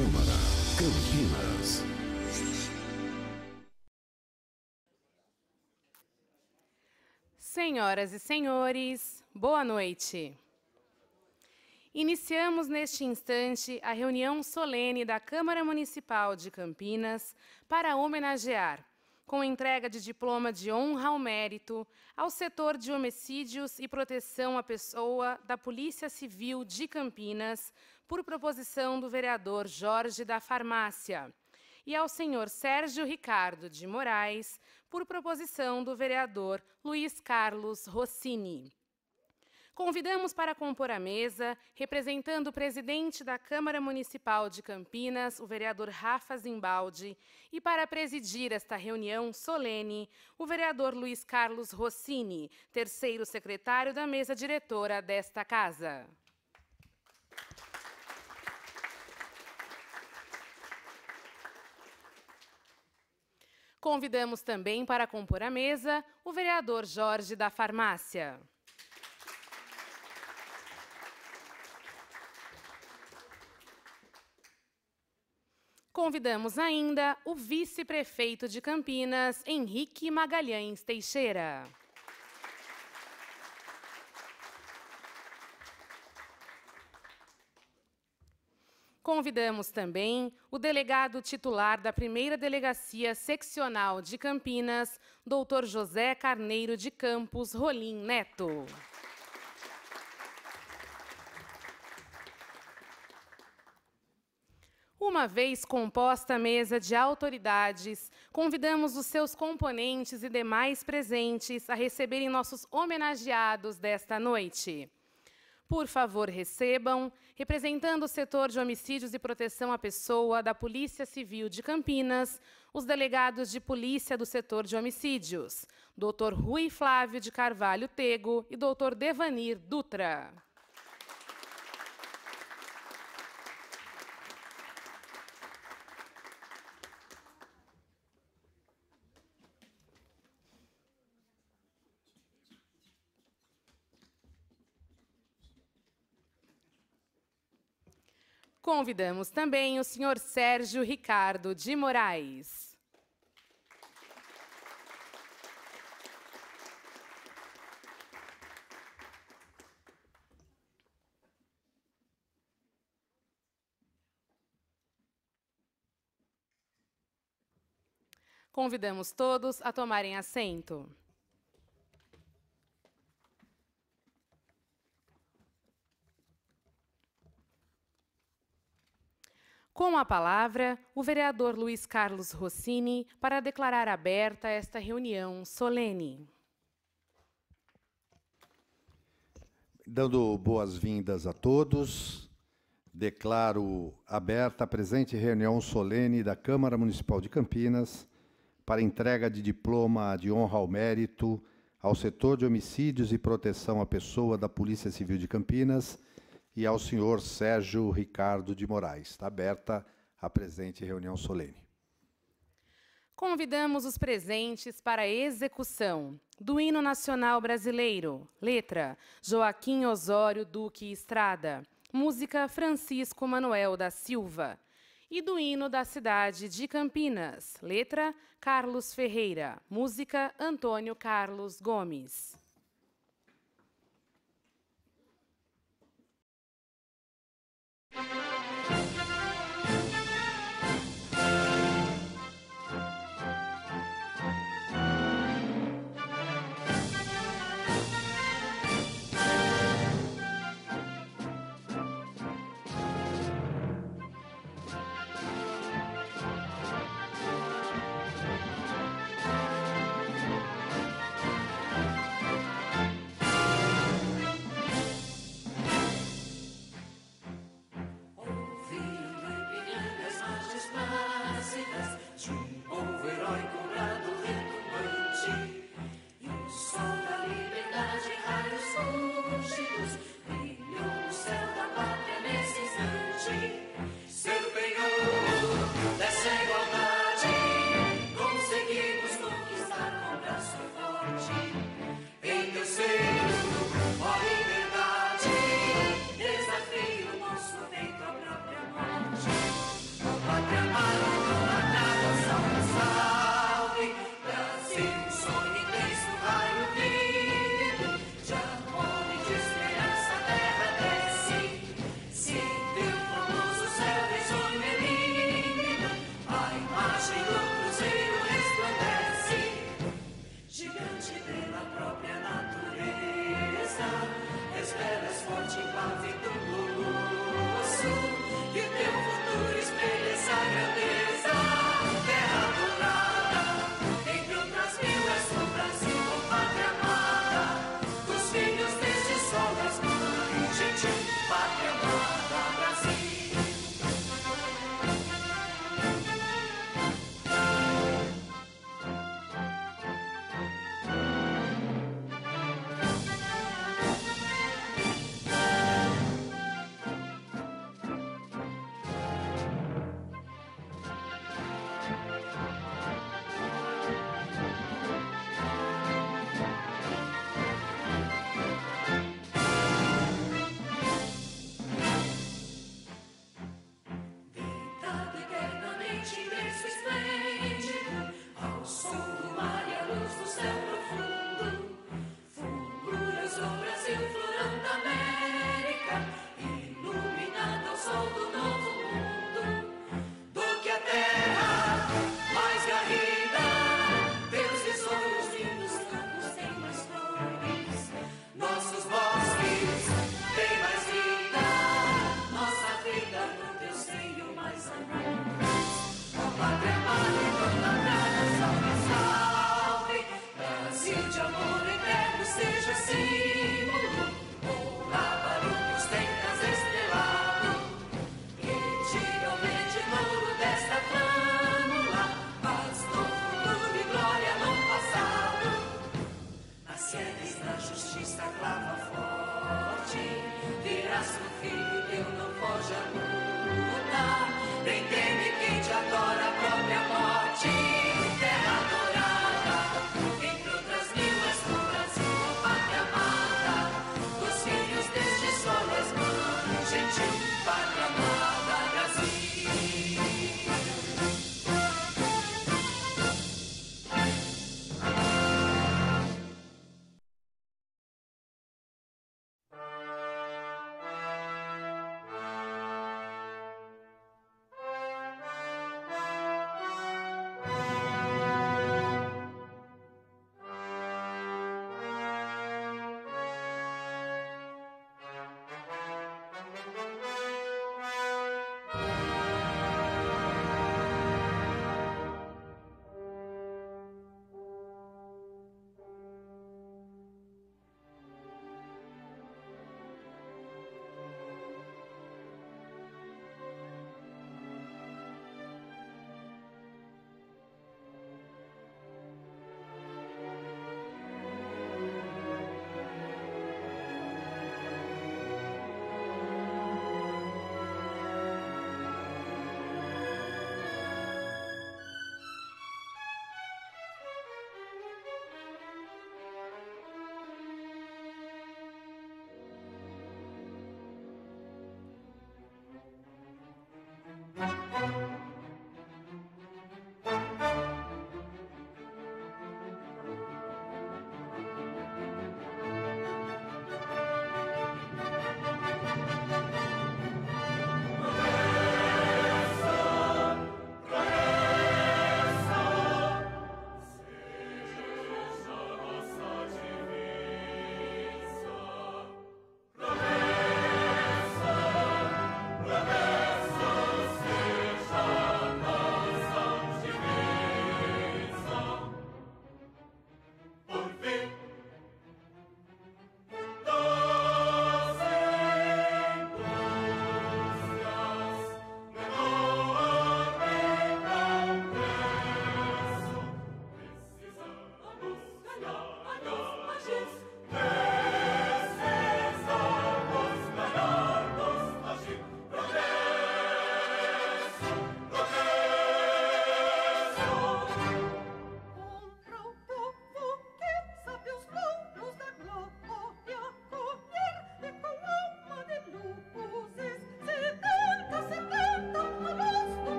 Câmara, Campinas. Senhoras e senhores, boa noite. Iniciamos neste instante a reunião solene da Câmara Municipal de Campinas para homenagear, com entrega de diploma de honra ao mérito, ao setor de homicídios e proteção à pessoa da Polícia Civil de Campinas por proposição do vereador Jorge da Farmácia. E ao senhor Sérgio Ricardo de Moraes, por proposição do vereador Luiz Carlos Rossini. Convidamos para compor a mesa, representando o presidente da Câmara Municipal de Campinas, o vereador Rafa Zimbaldi, e para presidir esta reunião solene, o vereador Luiz Carlos Rossini, terceiro secretário da mesa diretora desta casa. Convidamos também para compor a mesa o vereador Jorge da Farmácia. Convidamos ainda o vice-prefeito de Campinas, Henrique Magalhães Teixeira. Convidamos também o delegado titular da primeira delegacia seccional de Campinas, doutor José Carneiro de Campos Rolim Neto. Uma vez composta a mesa de autoridades, convidamos os seus componentes e demais presentes a receberem nossos homenageados desta noite por favor, recebam, representando o setor de homicídios e proteção à pessoa da Polícia Civil de Campinas, os delegados de polícia do setor de homicídios, Dr. Rui Flávio de Carvalho Tego e Dr. Devanir Dutra. Convidamos também o senhor Sérgio Ricardo de Moraes. Convidamos todos a tomarem assento. Com a palavra, o vereador Luiz Carlos Rossini para declarar aberta esta reunião solene. Dando boas-vindas a todos, declaro aberta a presente reunião solene da Câmara Municipal de Campinas para entrega de diploma de honra ao mérito ao setor de homicídios e proteção à pessoa da Polícia Civil de Campinas e ao senhor Sérgio Ricardo de Moraes. Está aberta a presente reunião solene. Convidamos os presentes para a execução do Hino Nacional Brasileiro. Letra: Joaquim Osório Duque Estrada. Música: Francisco Manuel da Silva. E do Hino da Cidade de Campinas. Letra: Carlos Ferreira. Música: Antônio Carlos Gomes. Thank you.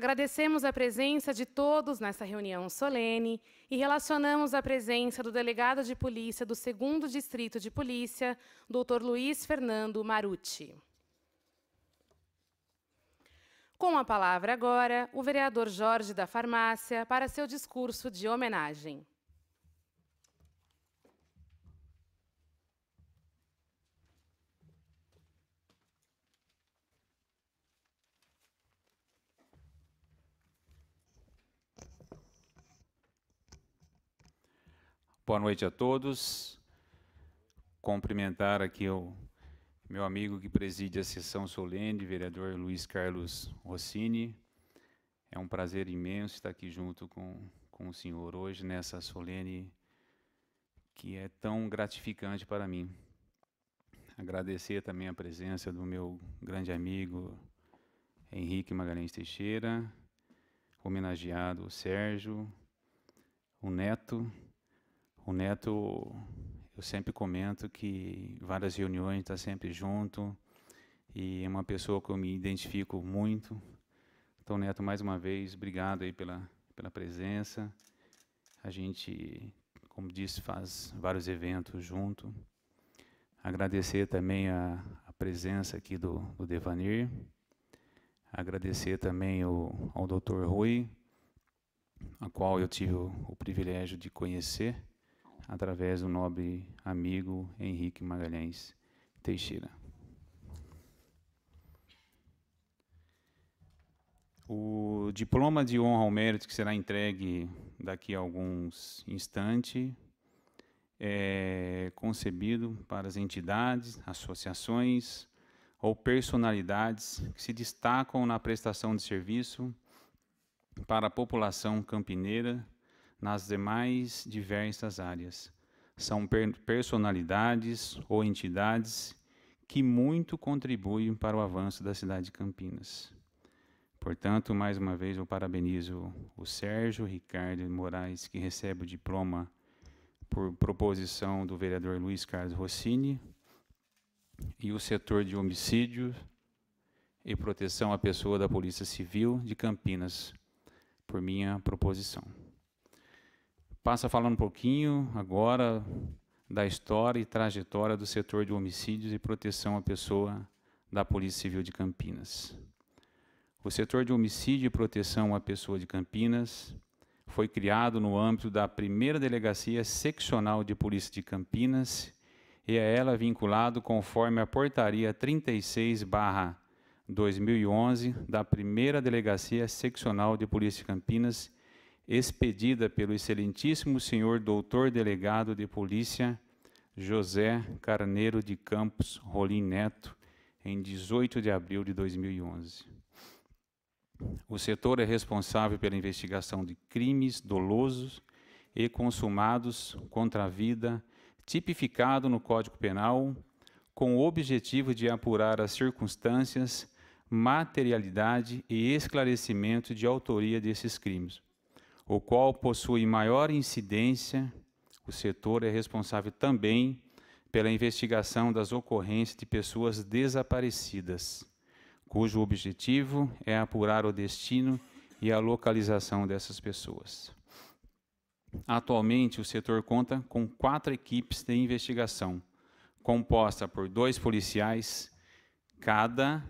Agradecemos a presença de todos nessa reunião solene e relacionamos a presença do delegado de polícia do 2 Distrito de Polícia, Dr. Luiz Fernando Marucci. Com a palavra agora, o vereador Jorge da Farmácia para seu discurso de homenagem. Boa noite a todos. Cumprimentar aqui o meu amigo que preside a sessão solene, vereador Luiz Carlos Rossini. É um prazer imenso estar aqui junto com, com o senhor hoje nessa solene que é tão gratificante para mim. Agradecer também a presença do meu grande amigo Henrique Magalhães Teixeira, homenageado o Sérgio, o Neto o Neto, eu sempre comento que várias reuniões está sempre junto e é uma pessoa que eu me identifico muito. Então, Neto, mais uma vez, obrigado aí pela, pela presença. A gente, como disse, faz vários eventos junto. Agradecer também a, a presença aqui do, do Devanir. Agradecer também o, ao Dr. Rui, a qual eu tive o, o privilégio de conhecer através do nobre amigo Henrique Magalhães Teixeira. O diploma de honra ao mérito que será entregue daqui a alguns instantes é concebido para as entidades, associações ou personalidades que se destacam na prestação de serviço para a população campineira nas demais diversas áreas. São per personalidades ou entidades que muito contribuem para o avanço da cidade de Campinas. Portanto, mais uma vez eu parabenizo o Sérgio Ricardo Moraes, que recebe o diploma por proposição do vereador Luiz Carlos Rossini, e o setor de homicídio e proteção à pessoa da Polícia Civil de Campinas, por minha proposição passa falando um pouquinho agora da história e trajetória do setor de homicídios e proteção à pessoa da Polícia Civil de Campinas. O setor de homicídio e proteção à pessoa de Campinas foi criado no âmbito da primeira delegacia seccional de polícia de Campinas e a é ela vinculado conforme a portaria 36/2011 da primeira delegacia seccional de polícia de Campinas expedida pelo excelentíssimo senhor doutor delegado de polícia José Carneiro de Campos Rolim Neto, em 18 de abril de 2011. O setor é responsável pela investigação de crimes dolosos e consumados contra a vida, tipificado no Código Penal, com o objetivo de apurar as circunstâncias, materialidade e esclarecimento de autoria desses crimes o qual possui maior incidência, o setor é responsável também pela investigação das ocorrências de pessoas desaparecidas, cujo objetivo é apurar o destino e a localização dessas pessoas. Atualmente, o setor conta com quatro equipes de investigação, composta por dois policiais cada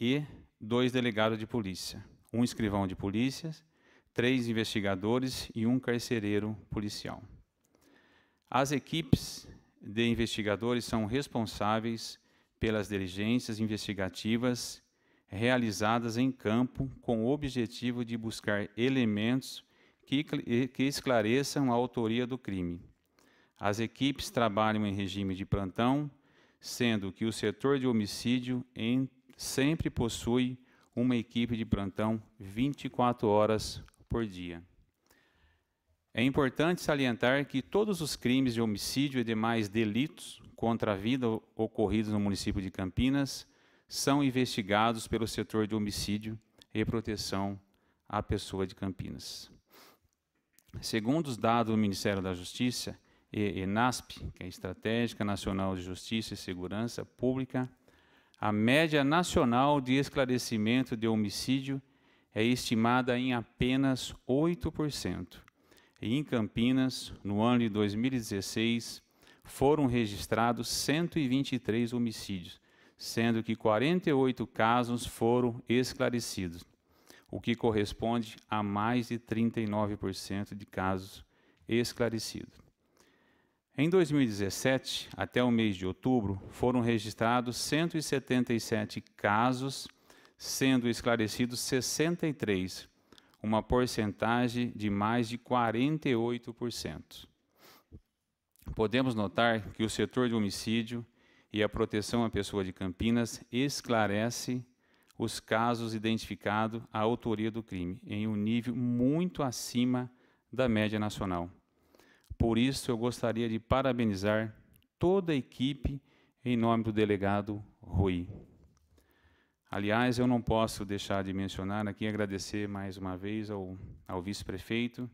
e dois delegados de polícia, um escrivão de polícias três investigadores e um carcereiro policial. As equipes de investigadores são responsáveis pelas diligências investigativas realizadas em campo com o objetivo de buscar elementos que, que esclareçam a autoria do crime. As equipes trabalham em regime de plantão, sendo que o setor de homicídio em, sempre possui uma equipe de plantão 24 horas por dia. É importante salientar que todos os crimes de homicídio e demais delitos contra a vida ocorridos no município de Campinas são investigados pelo setor de homicídio e proteção à pessoa de Campinas. Segundo os dados do Ministério da Justiça e ENASP, que é a Estratégica Nacional de Justiça e Segurança Pública, a média nacional de esclarecimento de homicídio é estimada em apenas 8%. E em Campinas, no ano de 2016, foram registrados 123 homicídios, sendo que 48 casos foram esclarecidos, o que corresponde a mais de 39% de casos esclarecidos. Em 2017, até o mês de outubro, foram registrados 177 casos esclarecidos sendo esclarecidos 63, uma porcentagem de mais de 48%. Podemos notar que o setor de homicídio e a proteção à pessoa de Campinas esclarece os casos identificados à autoria do crime em um nível muito acima da média nacional. Por isso, eu gostaria de parabenizar toda a equipe em nome do delegado Rui. Aliás, eu não posso deixar de mencionar aqui agradecer mais uma vez ao, ao vice-prefeito,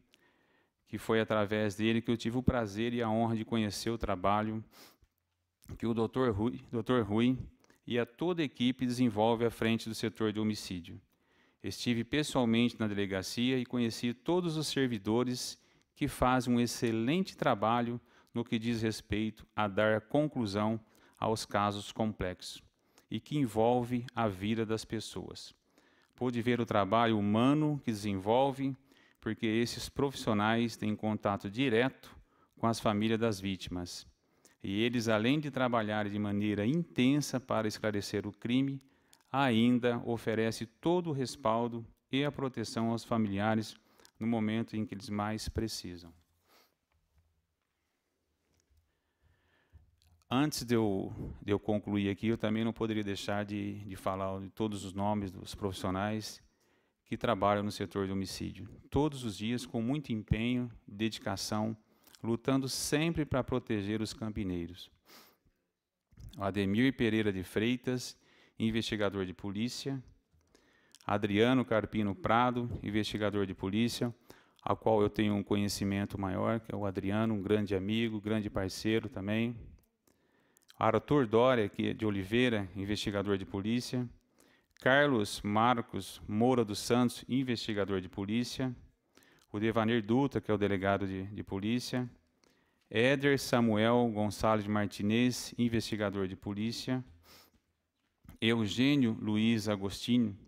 que foi através dele que eu tive o prazer e a honra de conhecer o trabalho que o Dr. Rui, Dr. Rui e a toda a equipe desenvolve à frente do setor de homicídio. Estive pessoalmente na delegacia e conheci todos os servidores que fazem um excelente trabalho no que diz respeito a dar conclusão aos casos complexos e que envolve a vida das pessoas. Pude ver o trabalho humano que desenvolve, porque esses profissionais têm contato direto com as famílias das vítimas. E eles, além de trabalhar de maneira intensa para esclarecer o crime, ainda oferece todo o respaldo e a proteção aos familiares no momento em que eles mais precisam. Antes de eu, de eu concluir aqui, eu também não poderia deixar de, de falar de todos os nomes dos profissionais que trabalham no setor de homicídio. Todos os dias, com muito empenho, dedicação, lutando sempre para proteger os campineiros. Ademir Pereira de Freitas, investigador de polícia. Adriano Carpino Prado, investigador de polícia, a qual eu tenho um conhecimento maior, que é o Adriano, um grande amigo, grande parceiro também. Arthur Dória de Oliveira, investigador de polícia. Carlos Marcos Moura dos Santos, investigador de polícia. O Devanir Dutra, que é o delegado de, de polícia. Éder Samuel Gonçalves Martinez, investigador de polícia. Eugênio Luiz Agostinho,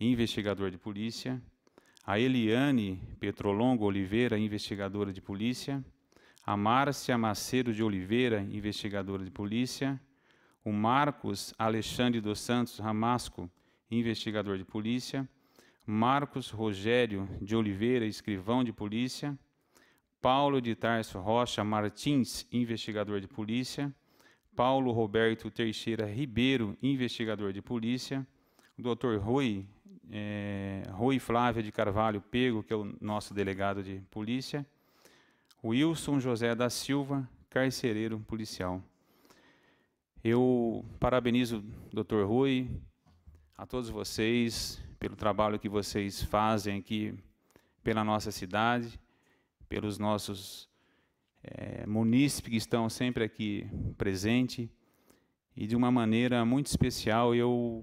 investigador de polícia. A Eliane Petrolongo Oliveira, investigadora de polícia a Márcia Macedo de Oliveira, investigadora de polícia, o Marcos Alexandre dos Santos Ramasco, investigador de polícia, Marcos Rogério de Oliveira, escrivão de polícia, Paulo de Tarso Rocha Martins, investigador de polícia, Paulo Roberto Teixeira Ribeiro, investigador de polícia, o Dr. Rui, é, Rui Flávio de Carvalho Pego, que é o nosso delegado de polícia, Wilson José da Silva, carcereiro policial. Eu parabenizo o Dr. Rui, a todos vocês, pelo trabalho que vocês fazem aqui pela nossa cidade, pelos nossos é, eh, munícipes que estão sempre aqui presente e de uma maneira muito especial eu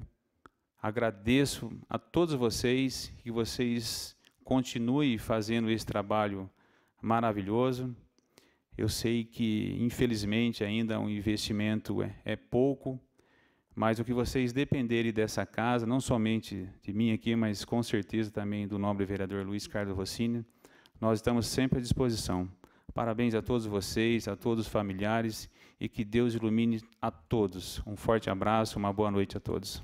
agradeço a todos vocês que vocês continuem fazendo esse trabalho maravilhoso. Eu sei que, infelizmente, ainda o um investimento é, é pouco, mas o que vocês dependerem dessa casa, não somente de mim aqui, mas com certeza também do nobre vereador Luiz Carlos Rossini, nós estamos sempre à disposição. Parabéns a todos vocês, a todos os familiares e que Deus ilumine a todos. Um forte abraço, uma boa noite a todos.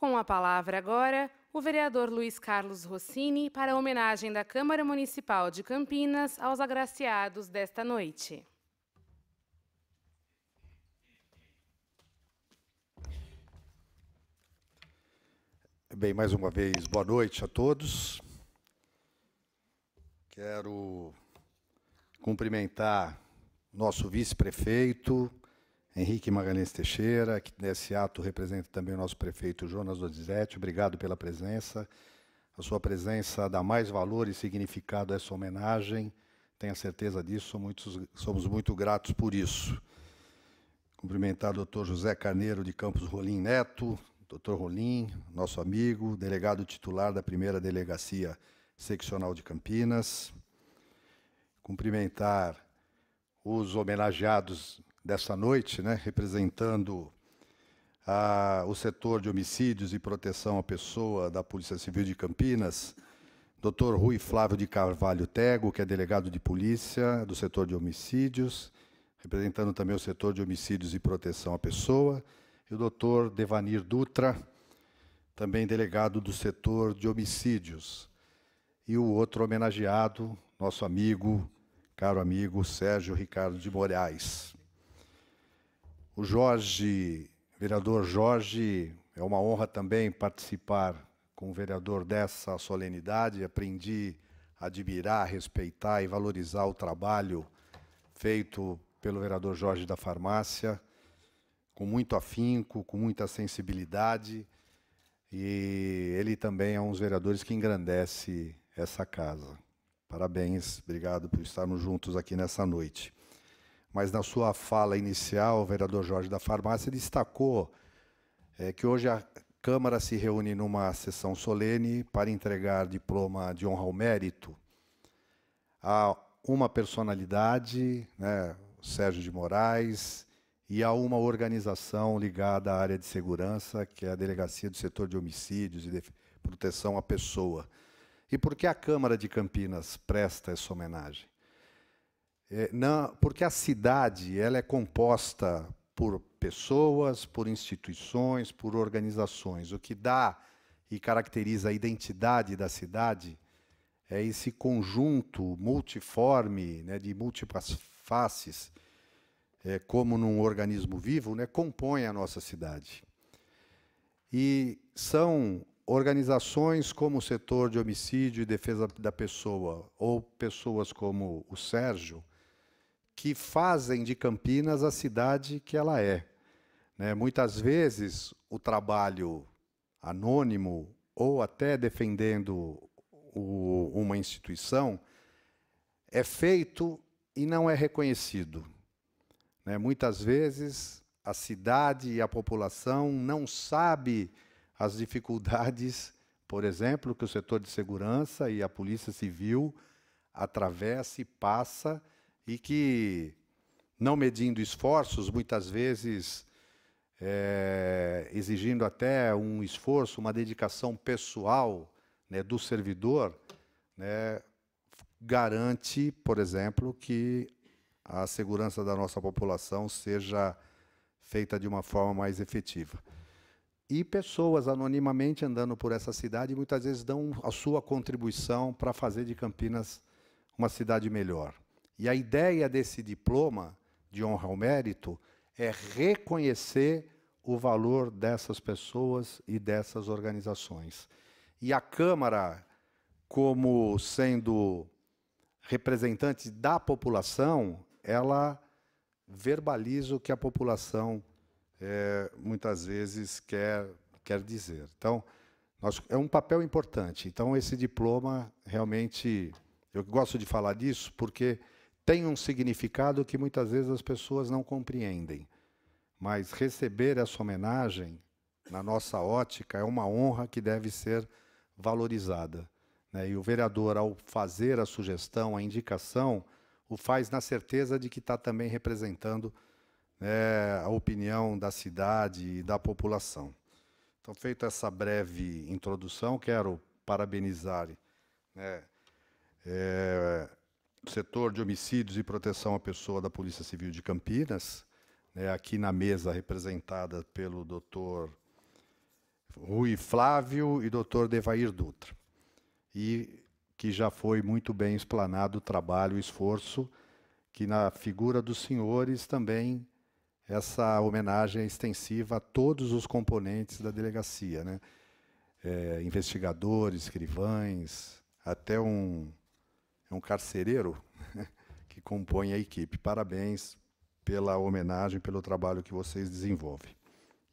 Com a palavra agora, o vereador Luiz Carlos Rossini para a homenagem da Câmara Municipal de Campinas aos agraciados desta noite. Bem, mais uma vez, boa noite a todos. Quero cumprimentar nosso vice-prefeito, Henrique Magalhães Teixeira, que nesse ato representa também o nosso prefeito Jonas Odizete. Obrigado pela presença. A sua presença dá mais valor e significado a essa homenagem. Tenho certeza disso, muitos, somos muito gratos por isso. Cumprimentar o doutor José Carneiro de Campos Rolim Neto, doutor Rolim, nosso amigo, delegado titular da primeira delegacia seccional de Campinas. Cumprimentar os homenageados desta noite, né, representando a, o setor de homicídios e proteção à pessoa da Polícia Civil de Campinas, Dr. Rui Flávio de Carvalho Tego, que é delegado de polícia do setor de homicídios, representando também o setor de homicídios e proteção à pessoa, e o Dr. Devanir Dutra, também delegado do setor de homicídios. E o outro homenageado, nosso amigo, caro amigo Sérgio Ricardo de Moraes. O Jorge, vereador Jorge, é uma honra também participar com o vereador dessa solenidade. Aprendi a admirar, respeitar e valorizar o trabalho feito pelo vereador Jorge da Farmácia, com muito afinco, com muita sensibilidade. E ele também é um dos vereadores que engrandece essa casa. Parabéns, obrigado por estarmos juntos aqui nessa noite mas na sua fala inicial, o vereador Jorge da Farmácia destacou é, que hoje a Câmara se reúne numa sessão solene para entregar diploma de honra ao mérito a uma personalidade, né, Sérgio de Moraes, e a uma organização ligada à área de segurança, que é a Delegacia do Setor de Homicídios e de Proteção à Pessoa. E por que a Câmara de Campinas presta essa homenagem? É, não, porque a cidade ela é composta por pessoas, por instituições, por organizações. O que dá e caracteriza a identidade da cidade é esse conjunto multiforme, né, de múltiplas faces, é, como num organismo vivo, né, compõe a nossa cidade. E são organizações como o setor de homicídio e defesa da pessoa, ou pessoas como o Sérgio, que fazem de Campinas a cidade que ela é. Né? Muitas vezes o trabalho anônimo ou até defendendo o, uma instituição é feito e não é reconhecido. Né? Muitas vezes a cidade e a população não sabe as dificuldades, por exemplo, que o setor de segurança e a polícia civil atravessa e passa e que, não medindo esforços, muitas vezes é, exigindo até um esforço, uma dedicação pessoal né, do servidor, né, garante, por exemplo, que a segurança da nossa população seja feita de uma forma mais efetiva. E pessoas anonimamente andando por essa cidade muitas vezes dão a sua contribuição para fazer de Campinas uma cidade melhor. E a ideia desse diploma de honra ao mérito é reconhecer o valor dessas pessoas e dessas organizações. E a Câmara, como sendo representante da população, ela verbaliza o que a população é, muitas vezes quer, quer dizer. Então, nós, é um papel importante. Então, esse diploma realmente. Eu gosto de falar disso porque tem um significado que muitas vezes as pessoas não compreendem. Mas receber essa homenagem, na nossa ótica, é uma honra que deve ser valorizada. Né? E o vereador, ao fazer a sugestão, a indicação, o faz na certeza de que está também representando né, a opinião da cidade e da população. Então, feita essa breve introdução, quero parabenizar né, é, setor de homicídios e proteção à pessoa da Polícia Civil de Campinas, né, aqui na mesa representada pelo doutor Rui Flávio e doutor Devair Dutra. E que já foi muito bem explanado o trabalho, o esforço, que na figura dos senhores também essa homenagem é extensiva a todos os componentes da delegacia, né? É, investigadores, escrivães, até um é um carcereiro que compõe a equipe. Parabéns pela homenagem, pelo trabalho que vocês desenvolvem.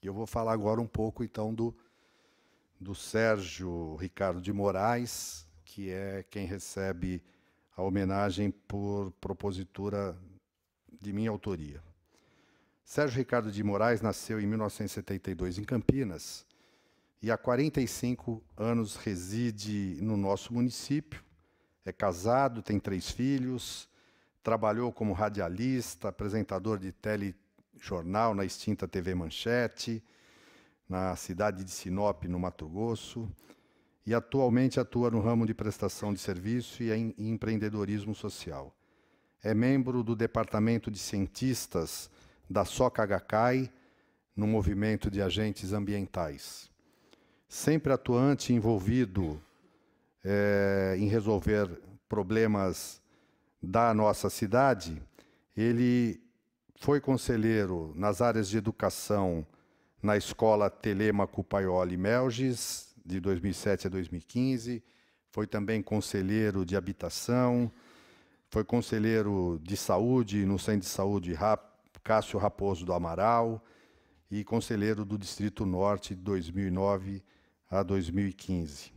E eu vou falar agora um pouco então do, do Sérgio Ricardo de Moraes, que é quem recebe a homenagem por propositura de minha autoria. Sérgio Ricardo de Moraes nasceu em 1972 em Campinas e há 45 anos reside no nosso município é casado, tem três filhos, trabalhou como radialista, apresentador de telejornal na extinta TV Manchete, na cidade de Sinop, no Mato Grosso, e atualmente atua no ramo de prestação de serviço e em empreendedorismo social. É membro do Departamento de Cientistas da Soca Gacai, no movimento de agentes ambientais. Sempre atuante e envolvido é, em resolver problemas da nossa cidade, ele foi conselheiro nas áreas de educação na escola Telemaco Paioli Melges, de 2007 a 2015, foi também conselheiro de habitação, foi conselheiro de saúde no Centro de Saúde Cássio Raposo do Amaral e conselheiro do Distrito Norte de 2009 a 2015.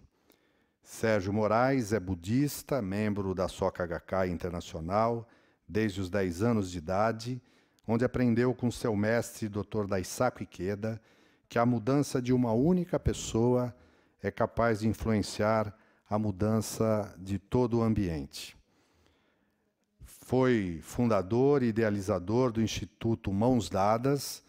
Sérgio Moraes é budista, membro da Soka Gakkai Internacional desde os 10 anos de idade, onde aprendeu com seu mestre Dr. Daisaku Ikeda que a mudança de uma única pessoa é capaz de influenciar a mudança de todo o ambiente. Foi fundador e idealizador do Instituto Mãos Dadas,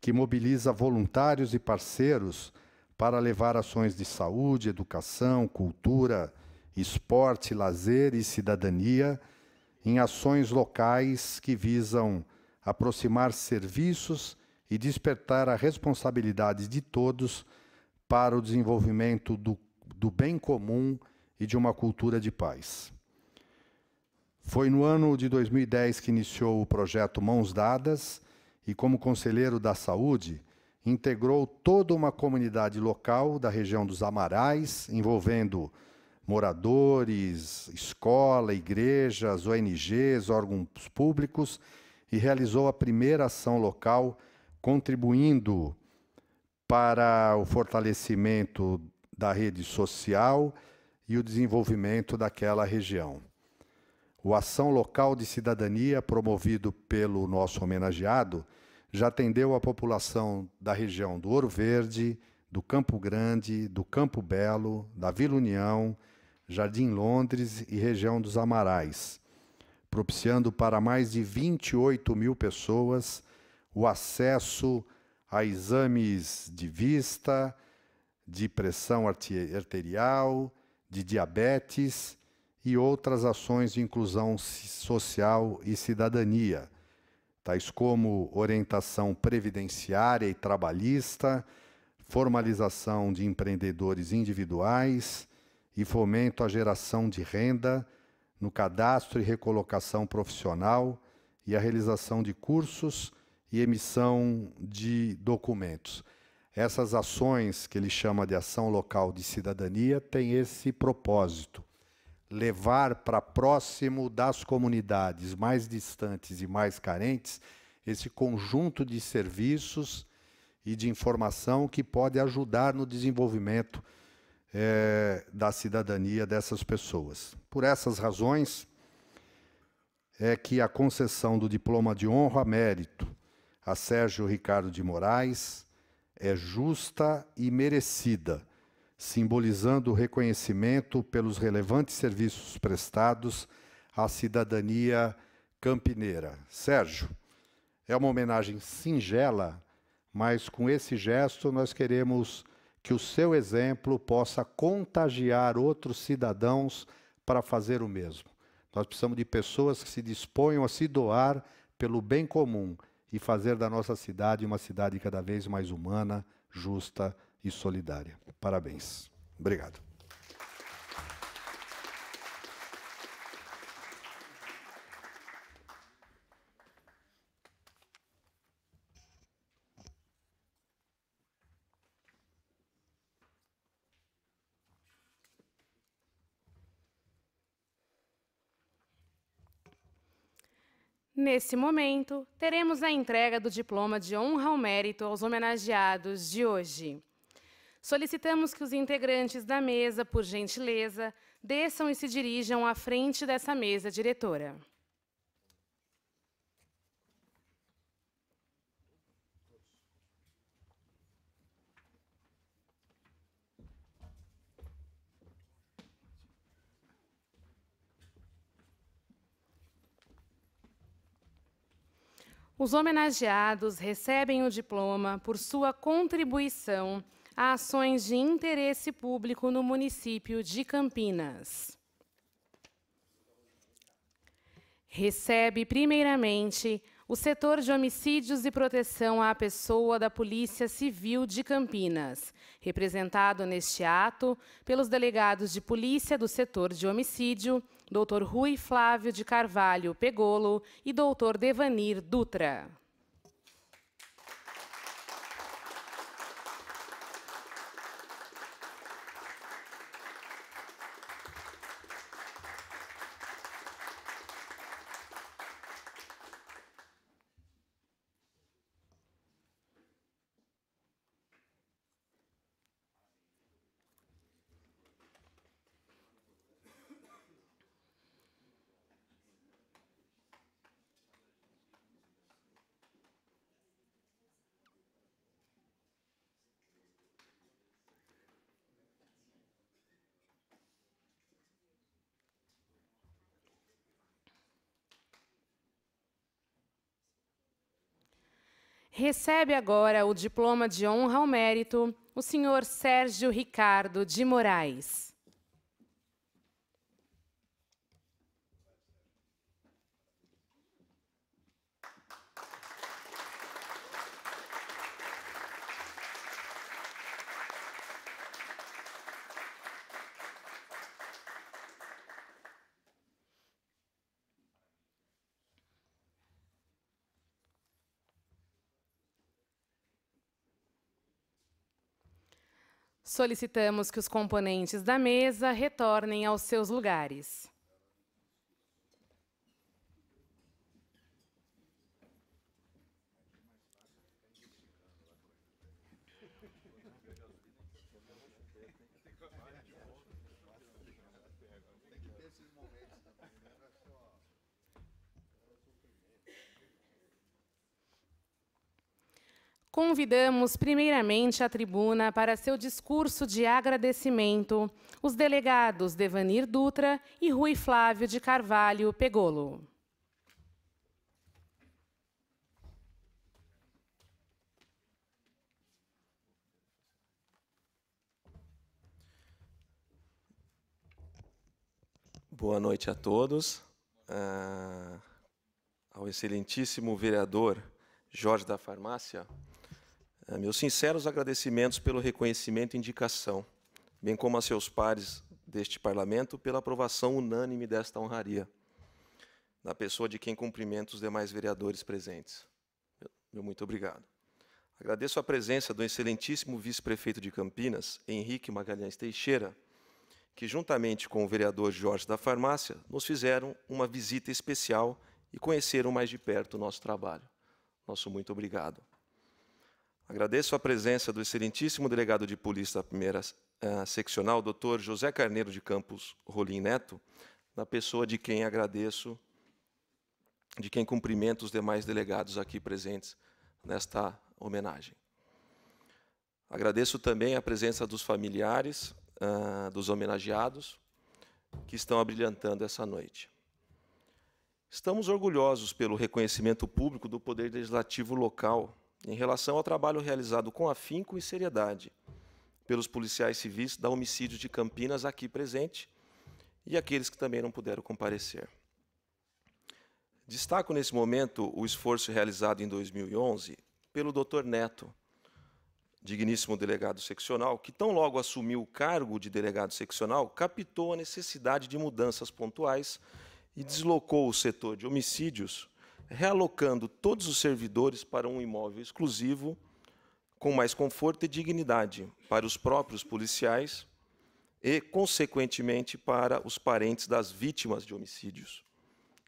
que mobiliza voluntários e parceiros para levar ações de saúde, educação, cultura, esporte, lazer e cidadania em ações locais que visam aproximar serviços e despertar a responsabilidade de todos para o desenvolvimento do, do bem comum e de uma cultura de paz. Foi no ano de 2010 que iniciou o projeto Mãos Dadas e, como conselheiro da Saúde, integrou toda uma comunidade local da região dos Amarais, envolvendo moradores, escola, igrejas, ONGs, órgãos públicos, e realizou a primeira ação local, contribuindo para o fortalecimento da rede social e o desenvolvimento daquela região. O Ação Local de Cidadania, promovido pelo nosso homenageado, já atendeu a população da região do Ouro Verde, do Campo Grande, do Campo Belo, da Vila União, Jardim Londres e região dos Amarais, propiciando para mais de 28 mil pessoas o acesso a exames de vista, de pressão arterial, de diabetes e outras ações de inclusão social e cidadania tais como orientação previdenciária e trabalhista, formalização de empreendedores individuais e fomento à geração de renda no cadastro e recolocação profissional e a realização de cursos e emissão de documentos. Essas ações, que ele chama de ação local de cidadania, têm esse propósito levar para próximo das comunidades mais distantes e mais carentes esse conjunto de serviços e de informação que pode ajudar no desenvolvimento é, da cidadania dessas pessoas. Por essas razões, é que a concessão do diploma de honra a mérito a Sérgio Ricardo de Moraes é justa e merecida, simbolizando o reconhecimento pelos relevantes serviços prestados à cidadania campineira. Sérgio, é uma homenagem singela, mas com esse gesto nós queremos que o seu exemplo possa contagiar outros cidadãos para fazer o mesmo. Nós precisamos de pessoas que se disponham a se doar pelo bem comum e fazer da nossa cidade uma cidade cada vez mais humana, justa e e solidária. Parabéns. Obrigado. Nesse momento, teremos a entrega do diploma de honra ao mérito aos homenageados de hoje. Solicitamos que os integrantes da mesa, por gentileza, desçam e se dirijam à frente dessa mesa diretora. Os homenageados recebem o diploma por sua contribuição a ações de interesse público no município de Campinas. Recebe, primeiramente, o setor de homicídios e proteção à pessoa da Polícia Civil de Campinas, representado neste ato pelos delegados de polícia do setor de homicídio, Dr. Rui Flávio de Carvalho Pegolo e Dr. Devanir Dutra. Recebe agora o diploma de honra ao mérito o senhor Sérgio Ricardo de Moraes. solicitamos que os componentes da mesa retornem aos seus lugares. Convidamos, primeiramente, à tribuna para seu discurso de agradecimento os delegados Devanir Dutra e Rui Flávio de Carvalho Pegolo. Boa noite a todos. Ah, ao excelentíssimo vereador Jorge da Farmácia, é, meus sinceros agradecimentos pelo reconhecimento e indicação, bem como a seus pares deste Parlamento pela aprovação unânime desta honraria, na pessoa de quem cumprimento os demais vereadores presentes. Meu muito obrigado. Agradeço a presença do excelentíssimo vice-prefeito de Campinas, Henrique Magalhães Teixeira, que, juntamente com o vereador Jorge da Farmácia, nos fizeram uma visita especial e conheceram mais de perto o nosso trabalho. Nosso muito obrigado. Agradeço a presença do excelentíssimo delegado de polícia da primeira uh, seccional, doutor José Carneiro de Campos Rolim Neto, na pessoa de quem agradeço, de quem cumprimento os demais delegados aqui presentes nesta homenagem. Agradeço também a presença dos familiares, uh, dos homenageados, que estão abrilhantando essa noite. Estamos orgulhosos pelo reconhecimento público do poder legislativo local em relação ao trabalho realizado com afinco e seriedade pelos policiais civis da homicídio de Campinas aqui presente e aqueles que também não puderam comparecer. Destaco nesse momento o esforço realizado em 2011 pelo Dr. Neto, digníssimo delegado seccional, que tão logo assumiu o cargo de delegado seccional, captou a necessidade de mudanças pontuais e deslocou o setor de homicídios realocando todos os servidores para um imóvel exclusivo, com mais conforto e dignidade para os próprios policiais e, consequentemente, para os parentes das vítimas de homicídios,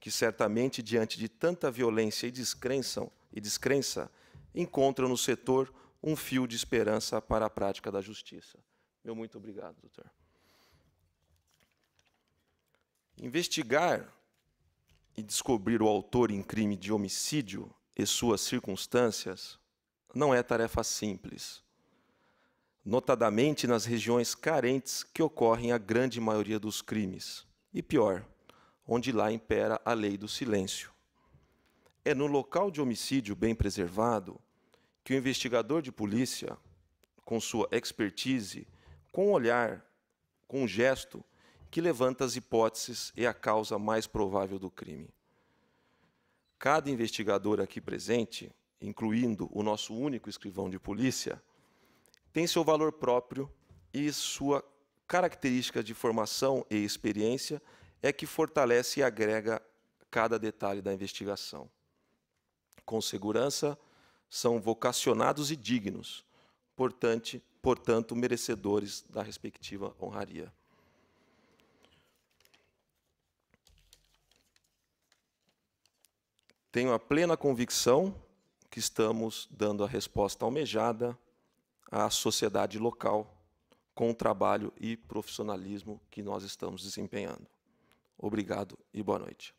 que certamente, diante de tanta violência e descrença, e descrença encontram no setor um fio de esperança para a prática da justiça. Meu muito obrigado, doutor. Investigar e descobrir o autor em crime de homicídio e suas circunstâncias não é tarefa simples, notadamente nas regiões carentes que ocorrem a grande maioria dos crimes, e pior, onde lá impera a lei do silêncio. É no local de homicídio bem preservado que o investigador de polícia, com sua expertise, com um olhar, com um gesto, que levanta as hipóteses e a causa mais provável do crime. Cada investigador aqui presente, incluindo o nosso único escrivão de polícia, tem seu valor próprio e sua característica de formação e experiência é que fortalece e agrega cada detalhe da investigação. Com segurança, são vocacionados e dignos, portanto, portanto merecedores da respectiva honraria. Tenho a plena convicção que estamos dando a resposta almejada à sociedade local com o trabalho e profissionalismo que nós estamos desempenhando. Obrigado e boa noite.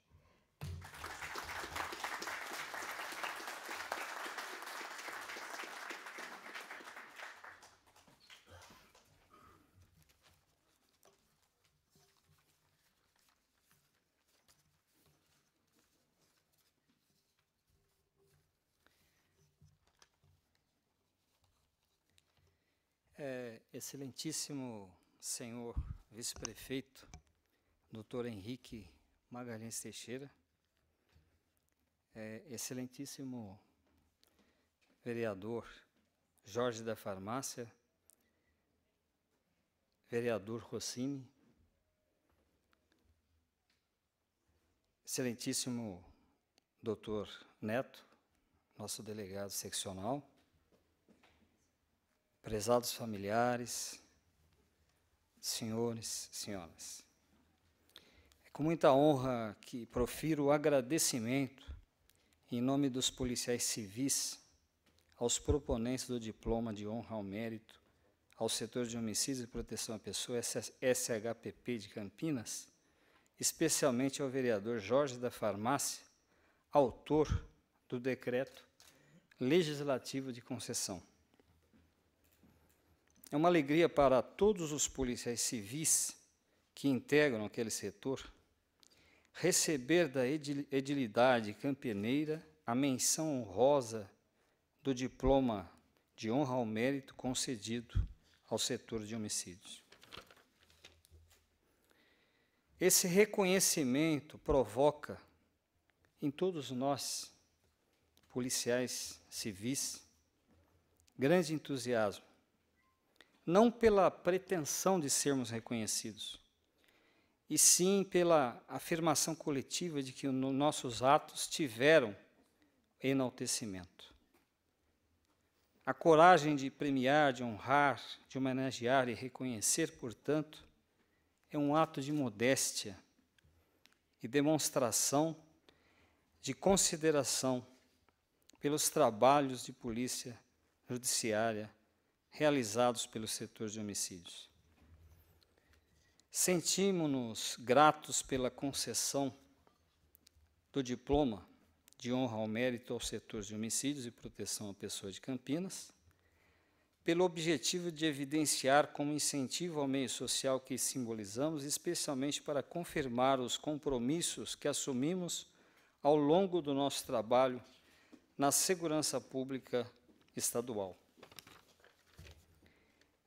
Excelentíssimo senhor vice-prefeito, doutor Henrique Magalhães Teixeira, é, excelentíssimo vereador Jorge da Farmácia, vereador Rossini, excelentíssimo doutor Neto, nosso delegado seccional, prezados familiares, senhores, senhoras. É com muita honra que profiro o agradecimento, em nome dos policiais civis, aos proponentes do Diploma de Honra ao Mérito, ao setor de homicídios e proteção à pessoa, SHPP de Campinas, especialmente ao vereador Jorge da Farmácia, autor do decreto legislativo de concessão. É uma alegria para todos os policiais civis que integram aquele setor receber da edilidade campineira a menção honrosa do diploma de honra ao mérito concedido ao setor de homicídios. Esse reconhecimento provoca em todos nós, policiais civis, grande entusiasmo não pela pretensão de sermos reconhecidos, e sim pela afirmação coletiva de que nossos atos tiveram enaltecimento. A coragem de premiar, de honrar, de homenagear e reconhecer, portanto, é um ato de modéstia e demonstração de consideração pelos trabalhos de polícia judiciária realizados pelo setor de homicídios. Sentimos-nos gratos pela concessão do diploma de honra ao mérito ao setor de homicídios e proteção à pessoa de Campinas, pelo objetivo de evidenciar como incentivo ao meio social que simbolizamos, especialmente para confirmar os compromissos que assumimos ao longo do nosso trabalho na segurança pública estadual.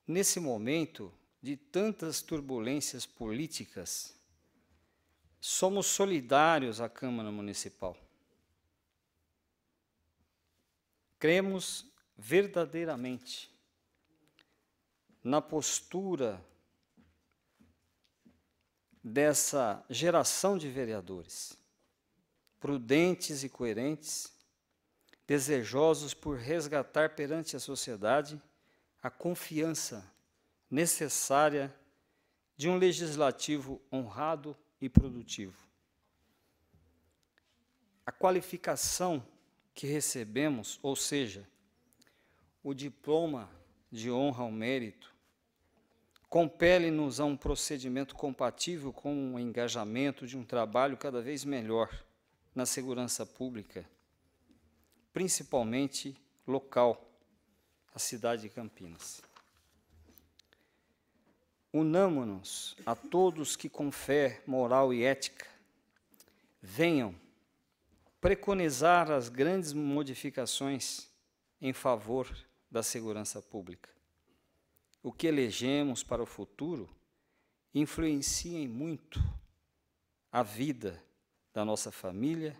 Nesse momento de tantas turbulências políticas, somos solidários à Câmara Municipal. Cremos verdadeiramente na postura dessa geração de vereadores, prudentes e coerentes, desejosos por resgatar perante a sociedade a confiança necessária de um legislativo honrado e produtivo. A qualificação que recebemos, ou seja, o diploma de honra ao mérito, compele-nos a um procedimento compatível com o engajamento de um trabalho cada vez melhor na segurança pública, principalmente local a cidade de Campinas. Unamo-nos a todos que com fé, moral e ética venham preconizar as grandes modificações em favor da segurança pública. O que elegemos para o futuro influencia em muito a vida da nossa família,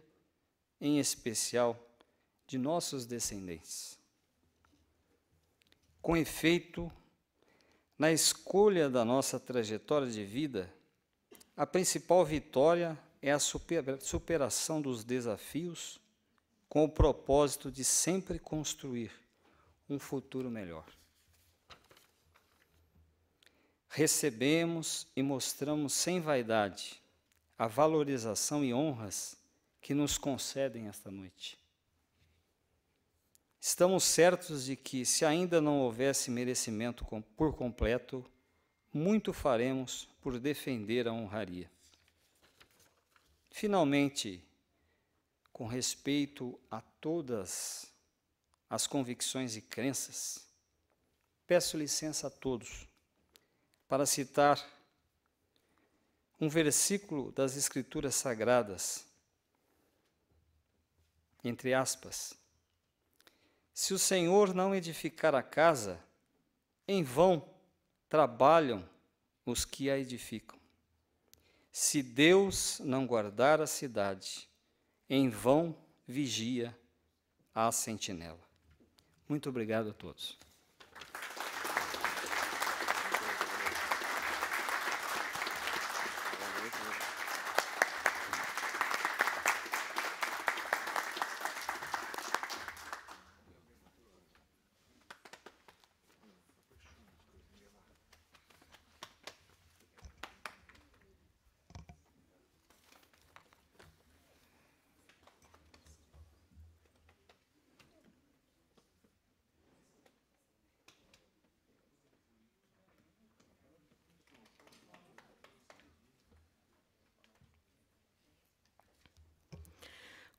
em especial de nossos descendentes. Com efeito, na escolha da nossa trajetória de vida, a principal vitória é a superação dos desafios com o propósito de sempre construir um futuro melhor. Recebemos e mostramos sem vaidade a valorização e honras que nos concedem esta noite. Estamos certos de que, se ainda não houvesse merecimento por completo, muito faremos por defender a honraria. Finalmente, com respeito a todas as convicções e crenças, peço licença a todos para citar um versículo das Escrituras Sagradas, entre aspas, se o Senhor não edificar a casa, em vão trabalham os que a edificam. Se Deus não guardar a cidade, em vão vigia a sentinela. Muito obrigado a todos.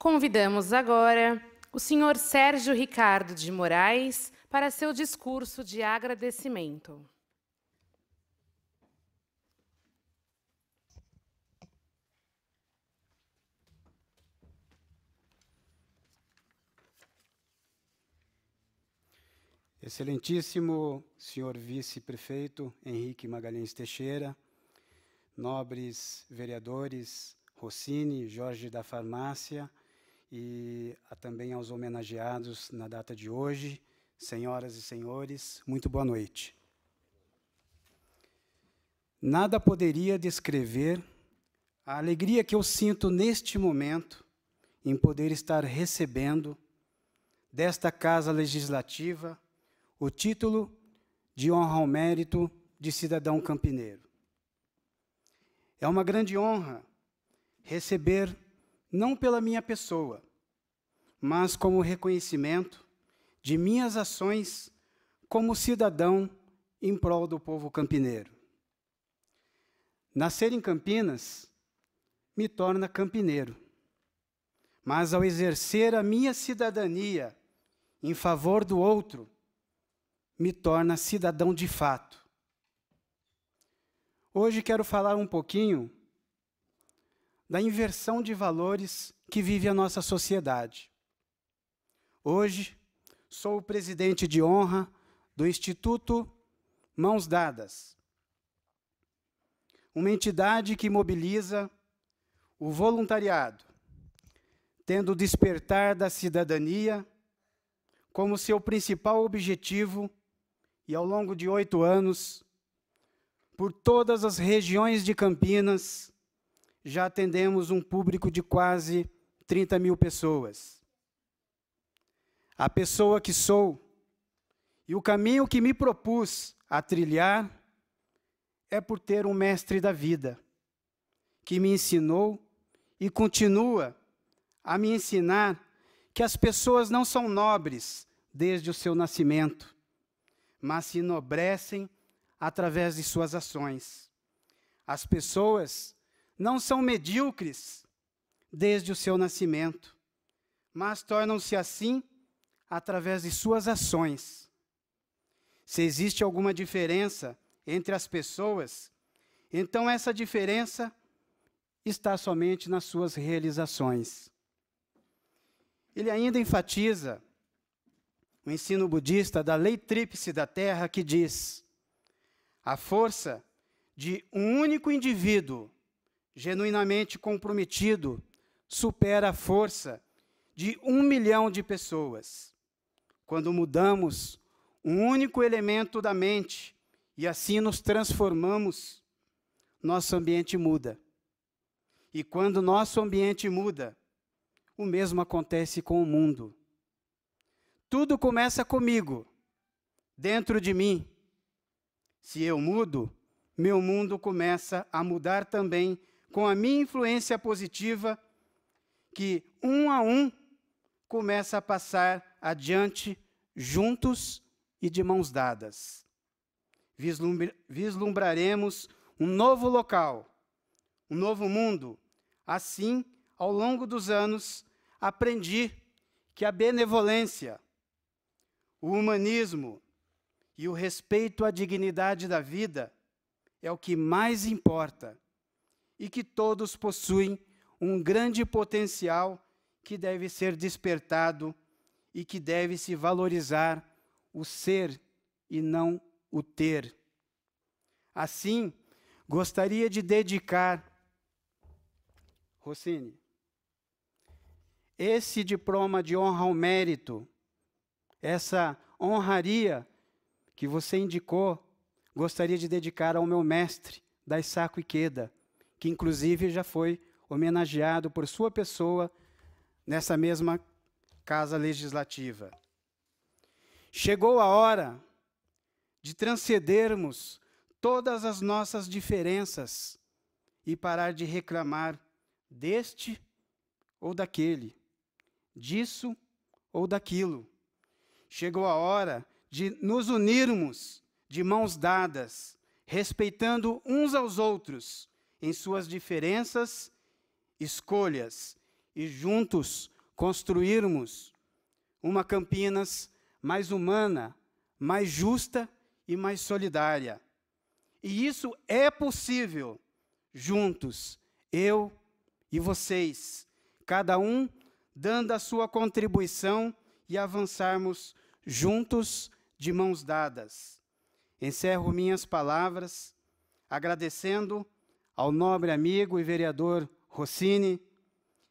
Convidamos agora o senhor Sérgio Ricardo de Moraes para seu discurso de agradecimento. Excelentíssimo senhor vice-prefeito Henrique Magalhães Teixeira, nobres vereadores Rossini, Jorge da Farmácia, e também aos homenageados na data de hoje. Senhoras e senhores, muito boa noite. Nada poderia descrever a alegria que eu sinto neste momento em poder estar recebendo desta Casa Legislativa o título de honra ao mérito de cidadão campineiro. É uma grande honra receber, não pela minha pessoa, mas como reconhecimento de minhas ações como cidadão em prol do povo campineiro. Nascer em Campinas me torna campineiro, mas ao exercer a minha cidadania em favor do outro, me torna cidadão de fato. Hoje quero falar um pouquinho da inversão de valores que vive a nossa sociedade. Hoje, sou o presidente de honra do Instituto Mãos Dadas, uma entidade que mobiliza o voluntariado, tendo o despertar da cidadania como seu principal objetivo e, ao longo de oito anos, por todas as regiões de Campinas, já atendemos um público de quase 30 mil pessoas a pessoa que sou e o caminho que me propus a trilhar é por ter um mestre da vida que me ensinou e continua a me ensinar que as pessoas não são nobres desde o seu nascimento, mas se enobrecem através de suas ações. As pessoas não são medíocres desde o seu nascimento, mas tornam-se assim através de suas ações. Se existe alguma diferença entre as pessoas, então essa diferença está somente nas suas realizações. Ele ainda enfatiza o ensino budista da lei tríplice da terra que diz: a força de um único indivíduo genuinamente comprometido supera a força de um milhão de pessoas quando mudamos um único elemento da mente e assim nos transformamos, nosso ambiente muda. E quando nosso ambiente muda, o mesmo acontece com o mundo. Tudo começa comigo, dentro de mim. Se eu mudo, meu mundo começa a mudar também com a minha influência positiva, que um a um começa a passar adiante juntos e de mãos dadas. Vislumbr vislumbraremos um novo local, um novo mundo. Assim, ao longo dos anos, aprendi que a benevolência, o humanismo e o respeito à dignidade da vida é o que mais importa e que todos possuem um grande potencial que deve ser despertado e que deve-se valorizar o ser e não o ter. Assim, gostaria de dedicar, Rossini, esse diploma de honra ao mérito, essa honraria que você indicou, gostaria de dedicar ao meu mestre, Daisaku Ikeda, que inclusive já foi homenageado por sua pessoa nessa mesma Casa Legislativa. Chegou a hora de transcendermos todas as nossas diferenças e parar de reclamar deste ou daquele, disso ou daquilo. Chegou a hora de nos unirmos de mãos dadas, respeitando uns aos outros em suas diferenças, escolhas e juntos construirmos uma Campinas mais humana, mais justa e mais solidária. E isso é possível juntos, eu e vocês, cada um dando a sua contribuição e avançarmos juntos de mãos dadas. Encerro minhas palavras agradecendo ao nobre amigo e vereador Rossini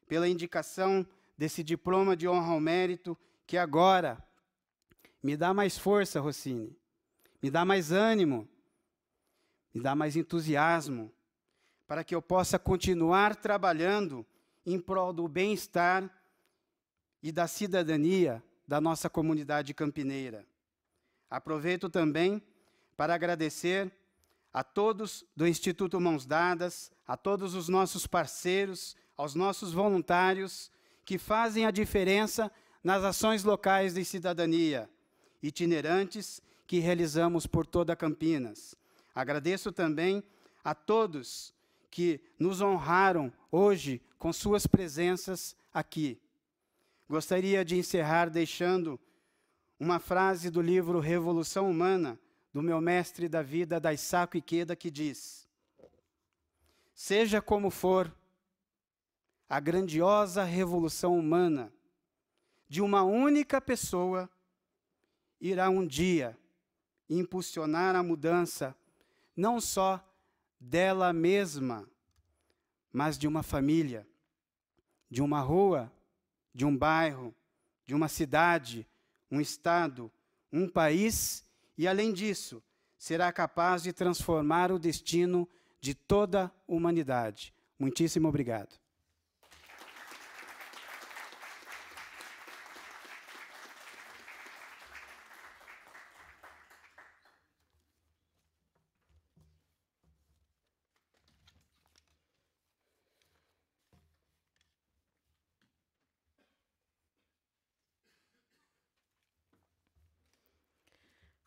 pela indicação desse diploma de honra ao mérito que agora me dá mais força, Rossini, me dá mais ânimo, me dá mais entusiasmo, para que eu possa continuar trabalhando em prol do bem-estar e da cidadania da nossa comunidade campineira. Aproveito também para agradecer a todos do Instituto Mãos Dadas, a todos os nossos parceiros, aos nossos voluntários que fazem a diferença nas ações locais de cidadania, itinerantes que realizamos por toda Campinas. Agradeço também a todos que nos honraram hoje com suas presenças aqui. Gostaria de encerrar deixando uma frase do livro Revolução Humana, do meu mestre da vida, Daisaku Ikeda, que diz: Seja como for, a grandiosa revolução humana de uma única pessoa irá um dia impulsionar a mudança não só dela mesma, mas de uma família, de uma rua, de um bairro, de uma cidade, um estado, um país e, além disso, será capaz de transformar o destino de toda a humanidade. Muitíssimo obrigado.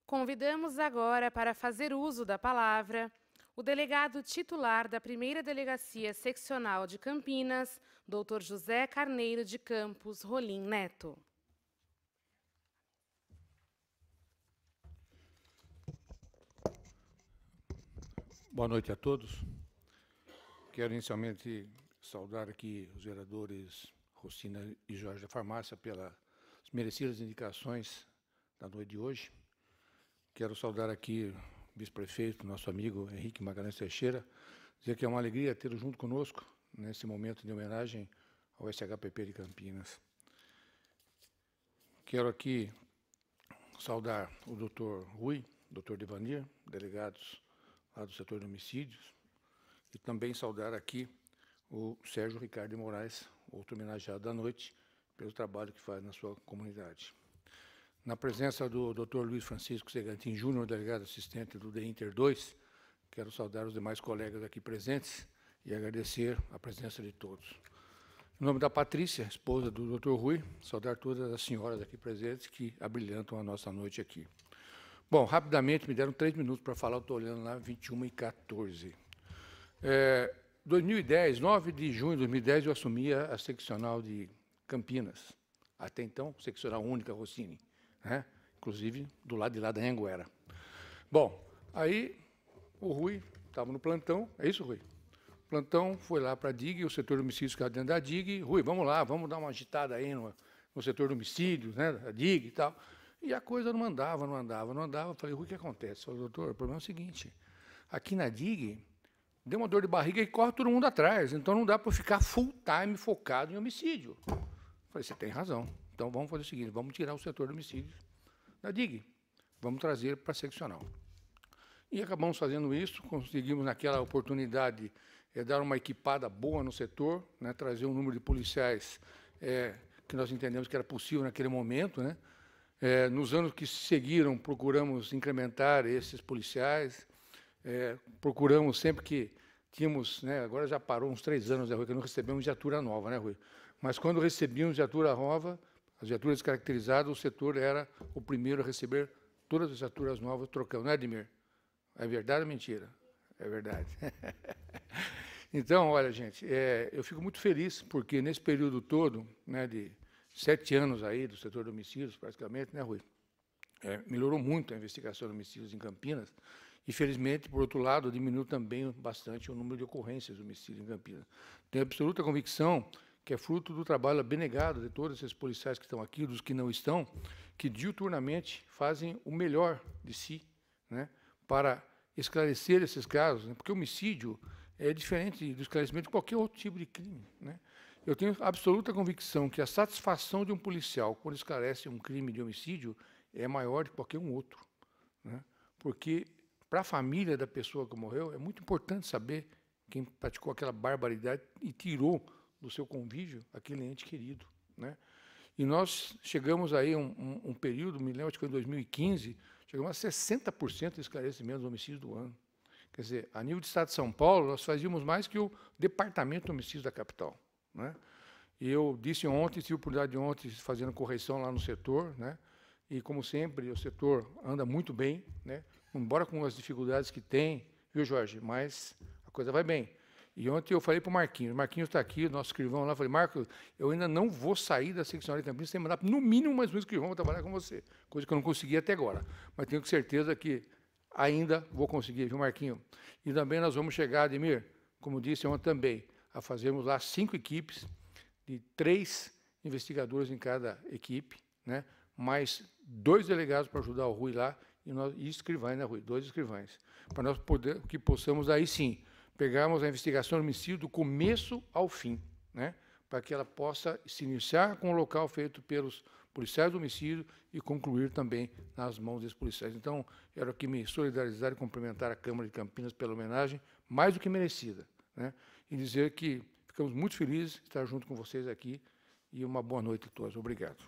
Convidamos agora para fazer uso da palavra o delegado titular da primeira delegacia seccional de Campinas, Dr. José Carneiro de Campos Rolim Neto. Boa noite a todos. Quero inicialmente saudar aqui os vereadores Rocina e Jorge da Farmácia pelas merecidas indicações da noite de hoje. Quero saudar aqui o vice-prefeito, nosso amigo Henrique Magalhães Teixeira, dizer que é uma alegria tê-lo junto conosco nesse momento de homenagem ao SHPP de Campinas. Quero aqui saudar o doutor Rui, doutor Devanir, delegados lá do setor de homicídios, e também saudar aqui o Sérgio Ricardo de Moraes, outro homenageado da noite, pelo trabalho que faz na sua comunidade na presença do Dr. Luiz Francisco Segantin Júnior, delegado assistente do DEINTER 2, quero saudar os demais colegas aqui presentes e agradecer a presença de todos. Em nome da Patrícia, esposa do Dr. Rui, saudar todas as senhoras aqui presentes que abrilhantam a nossa noite aqui. Bom, rapidamente, me deram três minutos para falar, estou olhando lá, 21 e 14. É, 2010, 9 de junho de 2010, eu assumia a seccional de Campinas. Até então, seccional única Rossini né? inclusive do lado de lá da Anguera. Bom, aí o Rui estava no plantão, é isso, Rui? O plantão foi lá para a DIG, o setor de homicídios que ficava dentro da DIG. Rui, vamos lá, vamos dar uma agitada aí no, no setor de homicídios, né, da DIG e tal. E a coisa não andava, não andava, não andava. falei, Rui, o que acontece? Eu falei, doutor, o problema é o seguinte, aqui na DIG deu uma dor de barriga e corre todo mundo atrás, então não dá para ficar full time focado em homicídio. falei, você tem razão. Então vamos fazer o seguinte, vamos tirar o setor de homicídios da DIG, vamos trazer para a seccional. E acabamos fazendo isso, conseguimos naquela oportunidade é, dar uma equipada boa no setor, né, trazer um número de policiais é, que nós entendemos que era possível naquele momento. Né. É, nos anos que seguiram, procuramos incrementar esses policiais, procuramos sempre que tínhamos, né, agora já parou uns três anos, né, Rui, que não recebemos viatura nova, né, Rui? Mas quando recebíamos viatura nova, as viaturas caracterizadas, o setor era o primeiro a receber todas as viaturas novas trocando. Não é, Edmir? É verdade ou mentira? É verdade. então, olha, gente, é, eu fico muito feliz, porque nesse período todo, né, de sete anos aí do setor de homicídios, praticamente, né, Rui? É, melhorou muito a investigação de homicídios em Campinas. Infelizmente, por outro lado, diminuiu também bastante o número de ocorrências de homicídios em Campinas. Tenho absoluta convicção que é fruto do trabalho abnegado de todos esses policiais que estão aqui, dos que não estão, que diuturnamente fazem o melhor de si né, para esclarecer esses casos, né, porque homicídio é diferente do esclarecimento de qualquer outro tipo de crime. Né. Eu tenho absoluta convicção que a satisfação de um policial quando esclarece um crime de homicídio é maior do que qualquer um outro. Né, porque para a família da pessoa que morreu é muito importante saber quem praticou aquela barbaridade e tirou do seu convívio, aquele ente querido. Né? E nós chegamos aí a um, um, um, período, me lembro, acho que foi em 2015, chegamos a 60% de esclarecimentos dos homicídios do ano. Quer dizer, a nível do Estado de São Paulo, nós fazíamos mais que o Departamento de Homicídios da capital. Né? E eu disse ontem, tive a oportunidade de ontem, fazendo correção lá no setor, né? e como sempre, o setor anda muito bem, né? embora com as dificuldades que tem, viu, Jorge? Mas a coisa vai bem. E ontem eu falei para o Marquinhos, Marquinhos está aqui, nosso escrivão lá, falei, Marcos, eu ainda não vou sair da seccionária de Campinas sem mandar, no mínimo, mais um escrivão para trabalhar com você, coisa que eu não consegui até agora. Mas tenho certeza que ainda vou conseguir, viu, Marquinho? E também nós vamos chegar, Ademir, como disse ontem também, a fazermos lá cinco equipes, de três investigadores em cada equipe, né? mais dois delegados para ajudar o Rui lá, e, nós, e escrivães, né, Rui? Dois escrivães. Para nós poder, que possamos aí sim pegarmos a investigação do homicídio do começo ao fim, né, para que ela possa se iniciar com o local feito pelos policiais do homicídio e concluir também nas mãos desses policiais. Então, quero aqui me solidarizar e cumprimentar a Câmara de Campinas pela homenagem mais do que merecida, né, e dizer que ficamos muito felizes de estar junto com vocês aqui e uma boa noite a todos. Obrigado.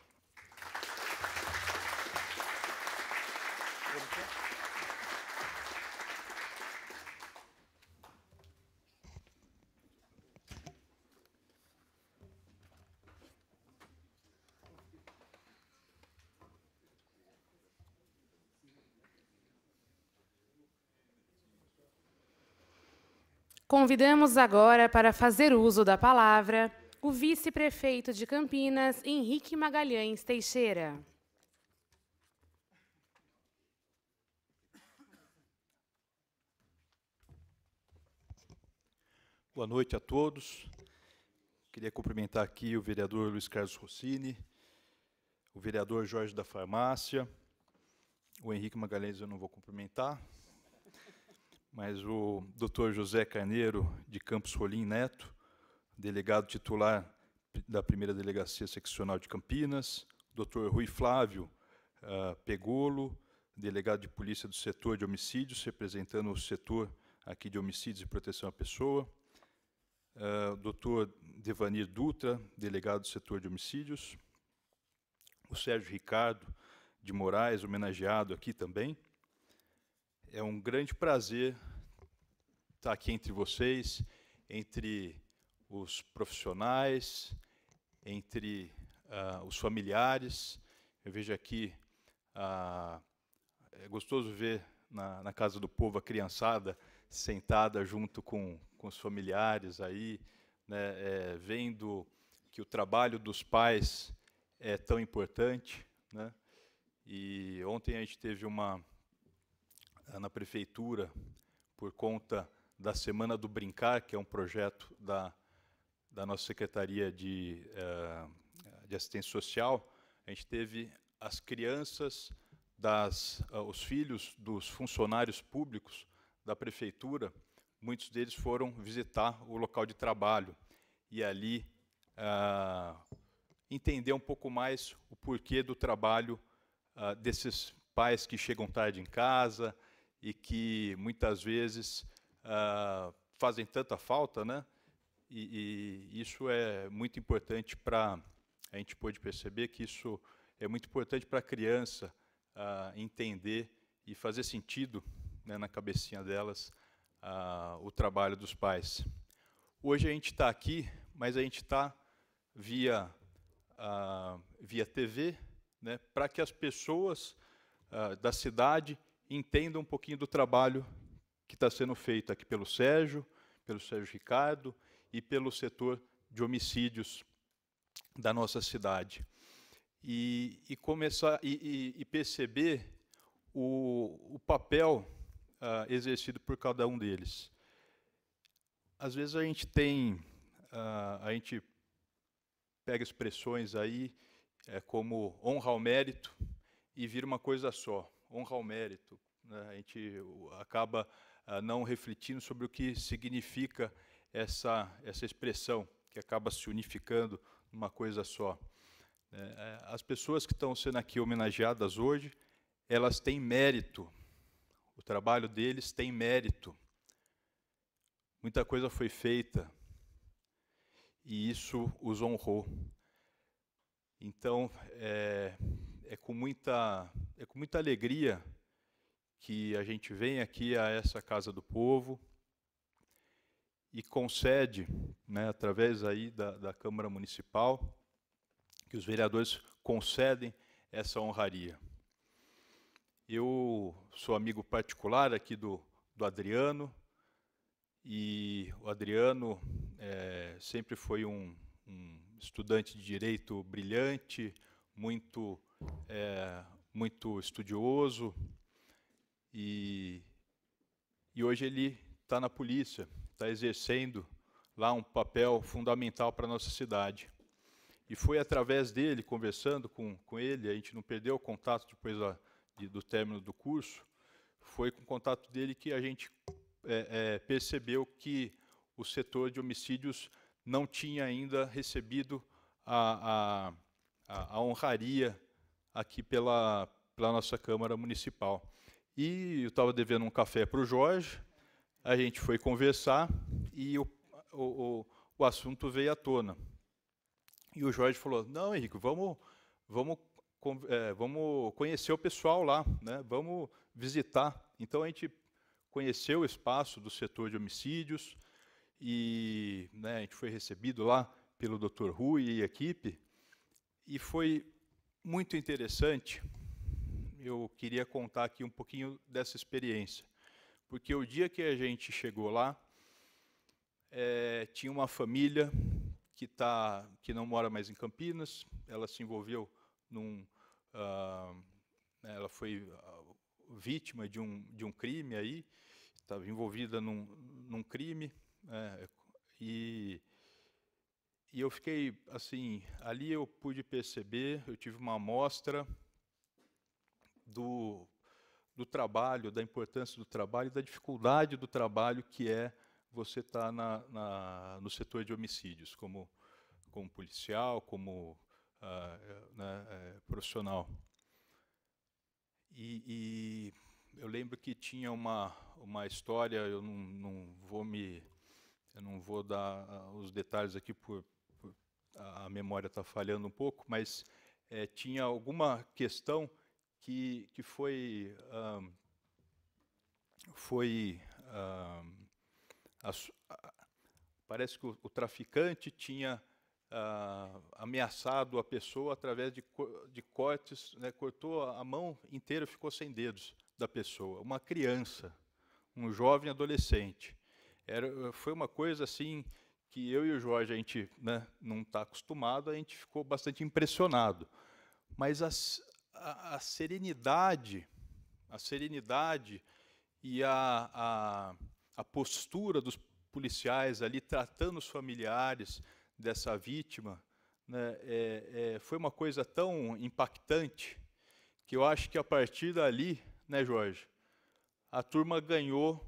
Convidamos agora para fazer uso da palavra o vice-prefeito de Campinas, Henrique Magalhães Teixeira. Boa noite a todos. Queria cumprimentar aqui o vereador Luiz Carlos Rossini, o vereador Jorge da Farmácia, o Henrique Magalhães eu não vou cumprimentar, mas o Dr. José Carneiro de Campos Rolim Neto, delegado titular da primeira delegacia seccional de Campinas, Dr. Rui Flávio uh, Pegolo, delegado de polícia do setor de homicídios, representando o setor aqui de homicídios e proteção à pessoa, uh, ah, Dr. Devanir Dutra, delegado do setor de homicídios, o Sérgio Ricardo de Moraes, homenageado aqui também. É um grande prazer estar tá aqui entre vocês, entre os profissionais, entre uh, os familiares. Eu vejo aqui, uh, é gostoso ver na, na, casa do povo a criançada sentada junto com, com os familiares aí, né, é, vendo que o trabalho dos pais é tão importante. Né? E ontem a gente teve uma, na prefeitura, por conta da Semana do Brincar, que é um projeto da, da nossa Secretaria de, eh, de Assistência Social, a gente teve as crianças, das, eh, os filhos dos funcionários públicos da prefeitura, muitos deles foram visitar o local de trabalho e ali uh, entender um pouco mais o porquê do trabalho desses pais que chegam tarde em casa e que muitas vezes uh, fazem tanta falta, né? E, e isso é muito importante para a gente pode perceber que isso é muito importante para a criança uh, entender e fazer sentido né, na cabecinha delas uh, o trabalho dos pais. Hoje a gente está aqui, mas a gente está via via TV, né, para que as pessoas da cidade entendam um pouquinho do trabalho que está sendo feito aqui pelo Sérgio, pelo Sérgio Ricardo e pelo setor de homicídios da nossa cidade. E, e começar e, e, perceber o, o papel uh, exercido por cada um deles. Às vezes a gente tem, uh, a gente pega expressões aí é, como honra ao mérito e vira uma coisa só, honra ao mérito. Né? A gente acaba não refletindo sobre o que significa essa, essa expressão, que acaba se unificando numa coisa só. É, é, as pessoas que estão sendo aqui homenageadas hoje, elas têm mérito. O trabalho deles tem mérito. Muita coisa foi feita e isso os honrou. Então, é, é, com, muita, é com muita alegria que a gente vem aqui a essa casa do povo e concede, né, através aí da, da Câmara Municipal, que os vereadores concedem essa honraria. Eu sou amigo particular aqui do, do Adriano, e o Adriano é, sempre foi um, um, estudante de direito brilhante, muito, é, muito estudioso, e, e hoje ele está na polícia, está exercendo lá um papel fundamental para a nossa cidade. E foi através dele, conversando com, com ele, a gente não perdeu o contato depois da, de, do término do curso, foi com o contato dele que a gente é, é, percebeu que o setor de homicídios não tinha ainda recebido a, a, a honraria aqui pela, pela nossa Câmara Municipal. E eu estava devendo um café para o Jorge, a gente foi conversar e o, o, o, assunto veio à tona. E o Jorge falou: Não, Henrique, vamos, vamos, é, vamos conhecer o pessoal lá, né? vamos visitar. Então a gente conheceu o espaço do setor de homicídios e né, a gente foi recebido lá pelo Dr. Rui e equipe. E foi muito interessante eu queria contar aqui um pouquinho dessa experiência. Porque o dia que a gente chegou lá, é, tinha uma família que, tá, que não mora mais em Campinas, ela se envolveu num. Ah, né, ela foi ah, vítima de um, de um crime aí, estava envolvida num, num crime, é, e, e eu fiquei assim, ali eu pude perceber, eu tive uma amostra do, do trabalho, da importância do trabalho, da dificuldade do trabalho que é você estar tá na, na, no setor de homicídios, como, como policial, como uh, né, é, profissional. E, e, eu lembro que tinha uma, uma história, eu não, não vou me eu não vou dar ah, os detalhes aqui por, por a memória está falhando um pouco, mas é, tinha alguma questão que, que foi, um, foi um, a, a, parece que o, o traficante tinha uh, ameaçado a pessoa através de, de cortes, né, cortou a mão inteira, ficou sem dedos da pessoa, uma criança, um jovem adolescente. Era, foi uma coisa assim que eu e o Jorge a gente né, não está acostumado, a gente ficou bastante impressionado. Mas as, a, serenidade, a serenidade e a, a, a postura dos policiais ali tratando os familiares dessa vítima né, é, é, foi uma coisa tão impactante que eu acho que a partir dali, né, Jorge, a turma ganhou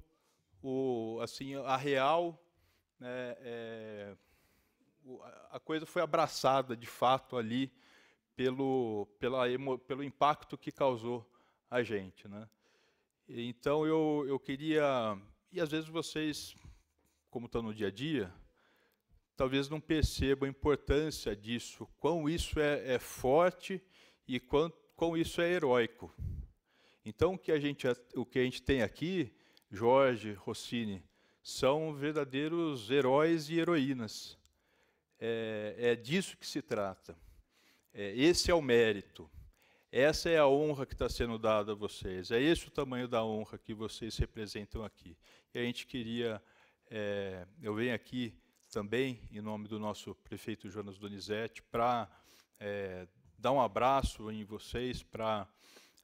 o assim a real, né, é, a coisa foi abraçada de fato ali pelo, pela emo, pelo impacto que causou a gente. Né? Então eu, eu queria. E às vezes vocês, como estão no dia a dia, talvez não percebam a importância disso, quão isso é, é forte e quão, quão isso é heróico. Então o que, a gente, o que a gente tem aqui, Jorge, Rossini, são verdadeiros heróis e heroínas. É, é disso que se trata. É, esse é o mérito. Essa é a honra que está sendo dada a vocês. É esse o tamanho da honra que vocês representam aqui. E a gente queria. É, eu venho aqui também, em nome do nosso prefeito Jonas Donizete, para é, dar um abraço em vocês, para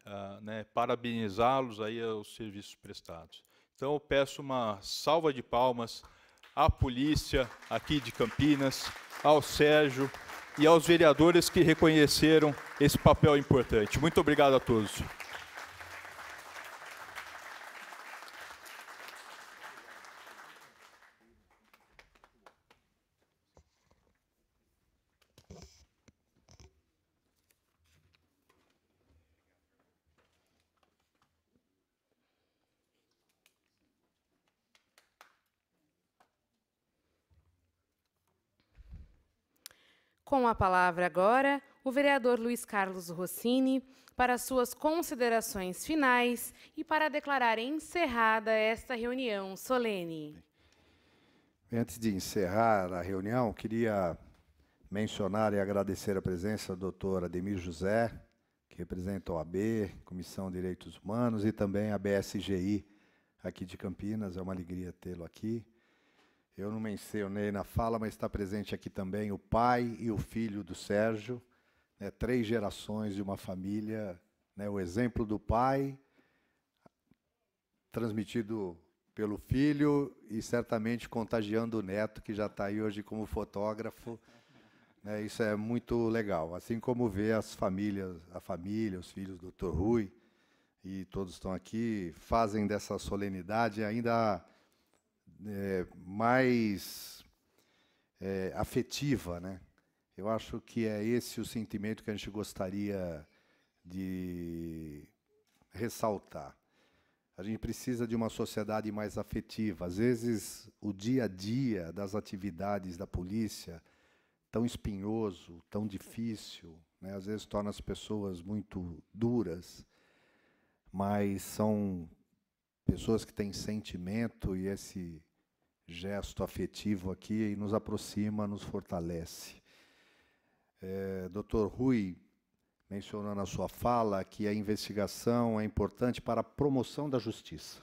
uh, ah, né, parabenizá-los aí aos serviços prestados. Então, eu peço uma salva de palmas à polícia aqui de Campinas, ao Sérgio, e aos vereadores que reconheceram esse papel importante. Muito obrigado a todos. Com a palavra agora, o vereador Luiz Carlos Rossini para suas considerações finais e para declarar encerrada esta reunião solene. Antes de encerrar a reunião, queria mencionar e agradecer a presença do doutor Ademir José, que representa a OAB, Comissão de Direitos Humanos, e também a BSGI aqui de Campinas. É uma alegria tê-lo aqui. Eu não mencionei na fala, mas está presente aqui também o pai e o filho do Sérgio, né, três gerações de uma família, né, o exemplo do pai transmitido pelo filho e certamente contagiando o neto que já está aí hoje como fotógrafo. Né, isso é muito legal. Assim como ver as famílias, a família, os filhos do Dr. Rui e todos estão aqui fazem dessa solenidade ainda é, mais é, afetiva, né? Eu acho que é esse o sentimento que a gente gostaria de ressaltar. A gente precisa de uma sociedade mais afetiva. Às vezes, o dia a dia das atividades da polícia, tão espinhoso, tão difícil, né? às vezes torna as pessoas muito duras, mas são pessoas que têm sentimento e esse gesto afetivo aqui e nos aproxima, nos fortalece. É, Dr. Rui mencionou na sua fala que a investigação é importante para a promoção da justiça.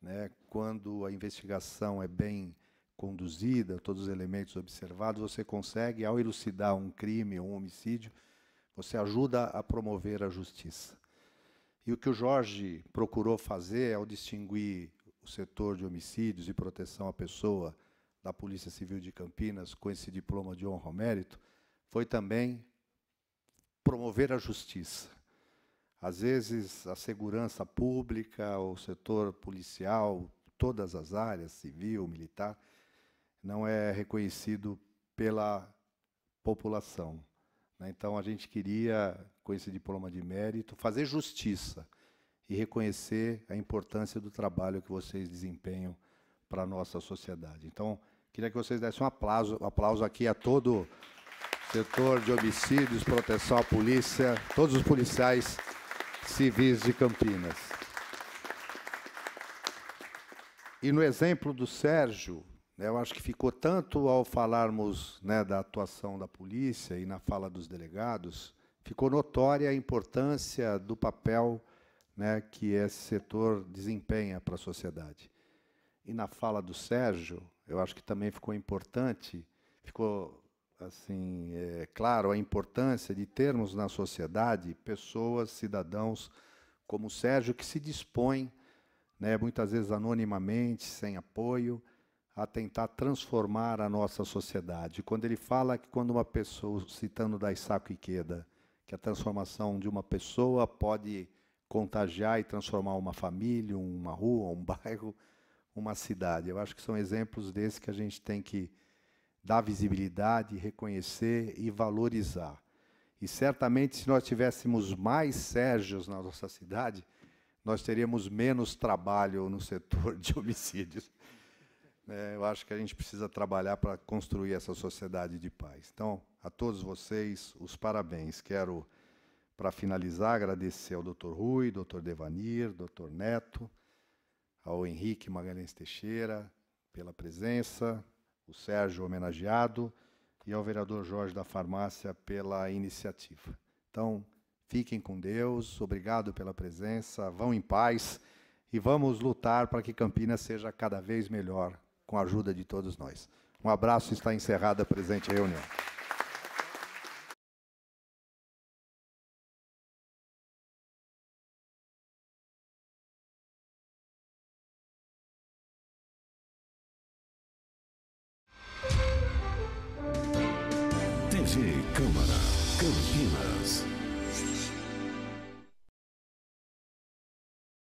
Né? Quando a investigação é bem conduzida, todos os elementos observados, você consegue, ao elucidar um crime ou um homicídio, você ajuda a promover a justiça. E o que o Jorge procurou fazer ao distinguir o setor de homicídios e proteção à pessoa da Polícia Civil de Campinas com esse diploma de honra ao mérito, foi também promover a justiça. Às vezes, a segurança pública, o setor policial, todas as áreas, civil, militar, não é reconhecido pela população. Né? Então, a gente queria, com esse diploma de mérito, fazer justiça e reconhecer a importância do trabalho que vocês desempenham para a nossa sociedade. Então, queria que vocês dessem um aplauso, um aplauso aqui a todo o setor de homicídios, proteção à polícia, todos os policiais civis de Campinas. E no exemplo do Sérgio, né, eu acho que ficou tanto ao falarmos né, da atuação da polícia e na fala dos delegados, ficou notória a importância do papel né, que esse setor desempenha para a sociedade. E na fala do Sérgio, eu acho que também ficou importante, ficou assim é, claro a importância de termos na sociedade pessoas, cidadãos como o Sérgio que se dispõem, né, muitas vezes anonimamente, sem apoio, a tentar transformar a nossa sociedade. Quando ele fala que quando uma pessoa, citando Daisaku Ikeda, que a transformação de uma pessoa pode contagiar e transformar uma família, uma rua, um bairro, uma cidade. Eu acho que são exemplos desses que a gente tem que dar visibilidade, reconhecer e valorizar. E certamente, se nós tivéssemos mais Sérgios na nossa cidade, nós teríamos menos trabalho no setor de homicídios. É, eu acho que a gente precisa trabalhar para construir essa sociedade de paz. Então, a todos vocês, os parabéns. Quero para finalizar, agradecer ao Dr. Rui, Dr. Devanir, Dr. Neto, ao Henrique Magalhães Teixeira pela presença, o Sérgio homenageado e ao vereador Jorge da Farmácia pela iniciativa. Então, fiquem com Deus, obrigado pela presença, vão em paz e vamos lutar para que Campinas seja cada vez melhor com a ajuda de todos nós. Um abraço, está encerrada a presente reunião.